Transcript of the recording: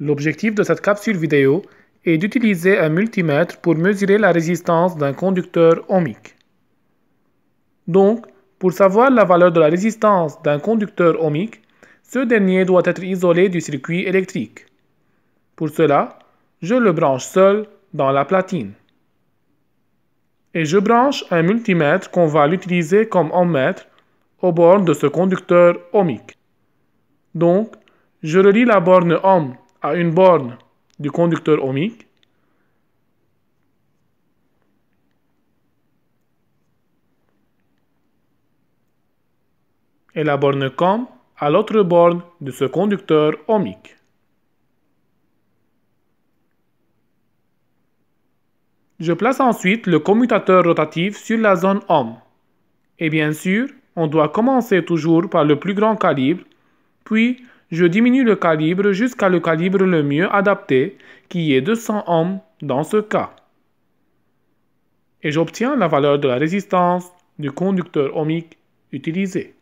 L'objectif de cette capsule vidéo est d'utiliser un multimètre pour mesurer la résistance d'un conducteur ohmique. Donc, pour savoir la valeur de la résistance d'un conducteur ohmique, ce dernier doit être isolé du circuit électrique. Pour cela, je le branche seul dans la platine. Et je branche un multimètre qu'on va l'utiliser comme ohmmètre aux bornes de ce conducteur ohmique. Donc, je relie la borne ohm à une borne du conducteur ohmique. et la borne COM à l'autre borne de ce conducteur ohmique. Je place ensuite le commutateur rotatif sur la zone ohm. Et bien sûr, on doit commencer toujours par le plus grand calibre, puis je diminue le calibre jusqu'à le calibre le mieux adapté, qui est 200 ohms dans ce cas. Et j'obtiens la valeur de la résistance du conducteur ohmique utilisé.